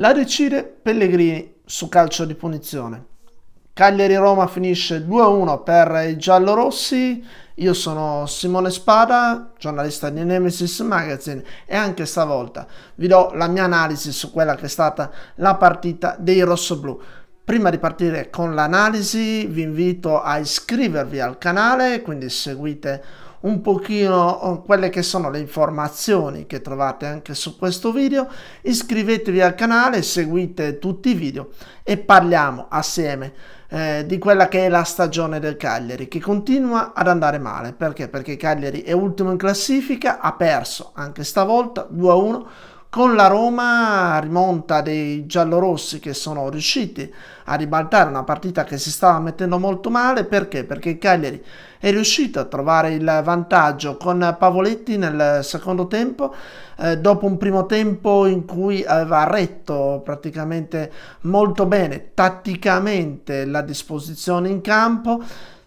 La decide Pellegrini su calcio di punizione. Cagliari-Roma finisce 2-1 per i giallorossi. Io sono Simone Spada, giornalista di Nemesis Magazine e anche stavolta vi do la mia analisi su quella che è stata la partita dei rossoblù. Prima di partire con l'analisi vi invito a iscrivervi al canale, quindi seguite un pochino oh, quelle che sono le informazioni che trovate anche su questo video, iscrivetevi al canale, seguite tutti i video e parliamo assieme eh, di quella che è la stagione del Cagliari che continua ad andare male. Perché? Perché Cagliari è ultimo in classifica, ha perso anche stavolta 2-1 con la Roma rimonta dei giallorossi che sono riusciti a ribaltare una partita che si stava mettendo molto male perché? Perché Cagliari è riuscito a trovare il vantaggio con Pavoletti nel secondo tempo eh, dopo un primo tempo in cui aveva retto praticamente molto bene tatticamente la disposizione in campo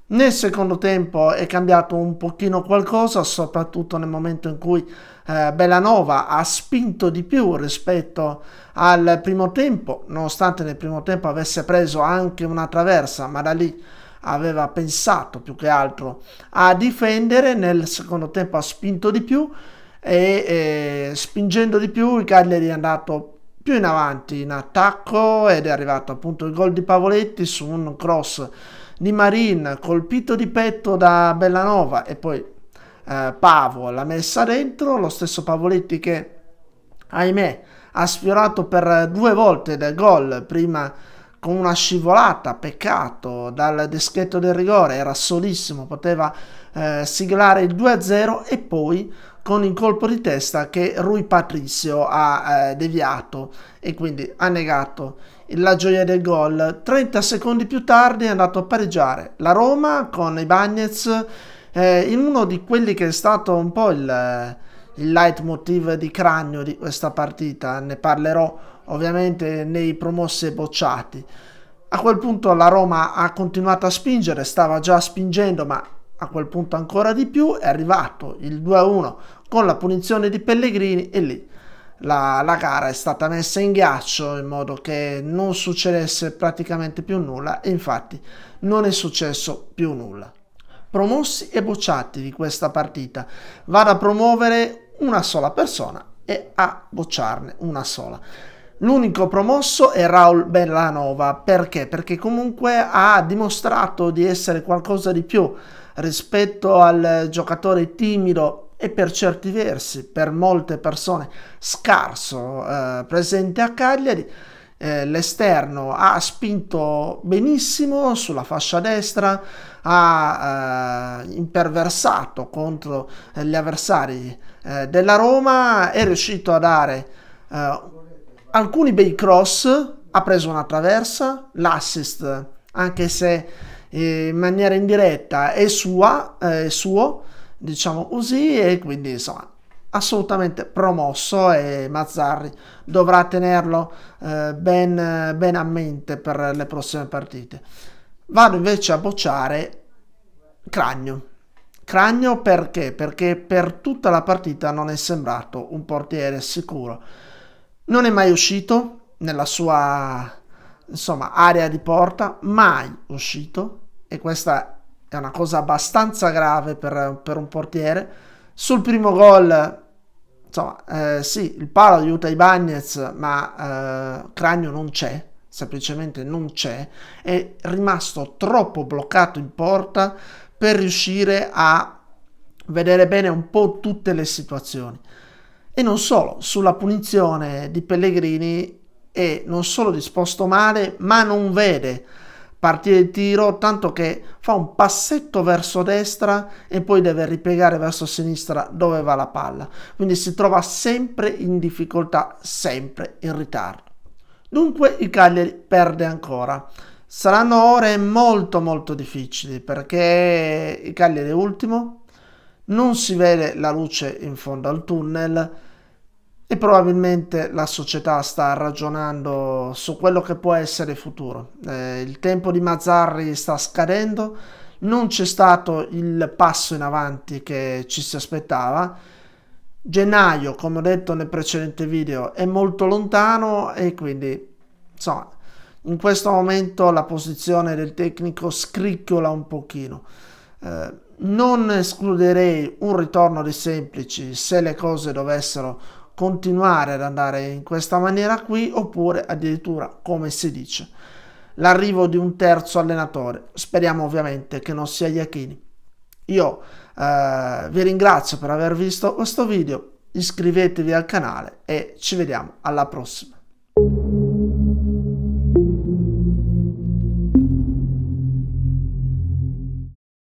nel secondo tempo è cambiato un pochino qualcosa, soprattutto nel momento in cui eh, Bellanova ha spinto di più rispetto al primo tempo, nonostante nel primo tempo avesse preso anche una traversa, ma da lì aveva pensato più che altro a difendere, nel secondo tempo ha spinto di più e eh, spingendo di più il Cagliari è andato più in avanti in attacco ed è arrivato appunto il gol di Pavoletti su un cross di Marin colpito di petto da Bellanova e poi eh, Pavo l'ha messa dentro, lo stesso Pavoletti che ahimè ha sfiorato per due volte del gol prima con una scivolata, peccato, dal dischetto del rigore, era solissimo, poteva eh, siglare il 2-0 e poi con il colpo di testa che Rui Patrizio ha eh, deviato e quindi ha negato la gioia del gol. 30 secondi più tardi è andato a pareggiare la Roma con i Bagnets eh, in uno di quelli che è stato un po' il, il leitmotiv di cranio di questa partita, ne parlerò ovviamente nei promossi e bocciati. A quel punto la Roma ha continuato a spingere, stava già spingendo ma a quel punto ancora di più, è arrivato il 2-1 con la punizione di Pellegrini e lì la, la, gara è stata messa in ghiaccio in modo che non succedesse praticamente più nulla e infatti non è successo più nulla promossi e bocciati di questa partita. Vado a promuovere una sola persona e a bocciarne una sola. L'unico promosso è Raul Bellanova, perché? Perché comunque ha dimostrato di essere qualcosa di più rispetto al giocatore timido e per certi versi, per molte persone, scarso eh, presente a Cagliari eh, l'esterno ha spinto benissimo sulla fascia destra, ha eh, imperversato contro eh, gli avversari eh, della Roma, è riuscito a dare eh, alcuni bei cross, ha preso una traversa, l'assist anche se eh, in maniera indiretta è sua, è suo, diciamo così, e quindi insomma assolutamente promosso e Mazzarri dovrà tenerlo eh, ben, ben a mente per le prossime partite. Vado invece a bocciare Cragno. Cragno perché? Perché per tutta la partita non è sembrato un portiere sicuro. Non è mai uscito nella sua insomma, area di porta, mai uscito e questa è una cosa abbastanza grave per, per un portiere. Sul primo gol insomma, eh, sì, il palo aiuta i Bagnets, ma eh, Cranio non c'è, semplicemente non c'è, è rimasto troppo bloccato in porta per riuscire a vedere bene un po' tutte le situazioni. E non solo, sulla punizione di Pellegrini è non solo disposto male, ma non vede partire il tiro, tanto che fa un passetto verso destra e poi deve ripiegare verso sinistra dove va la palla. Quindi si trova sempre in difficoltà, sempre in ritardo. Dunque il Cagliari perde ancora. Saranno ore molto molto difficili perché il Cagliari è ultimo, non si vede la luce in fondo al tunnel, e probabilmente la società sta ragionando su quello che può essere il futuro. Eh, il tempo di Mazzarri sta scadendo, non c'è stato il passo in avanti che ci si aspettava. Gennaio, come ho detto nel precedente video, è molto lontano e quindi insomma, in questo momento la posizione del tecnico scricchiola un pochino. Eh, non escluderei un ritorno dei semplici se le cose dovessero continuare ad andare in questa maniera qui oppure addirittura come si dice l'arrivo di un terzo allenatore speriamo ovviamente che non sia Iachini io eh, vi ringrazio per aver visto questo video iscrivetevi al canale e ci vediamo alla prossima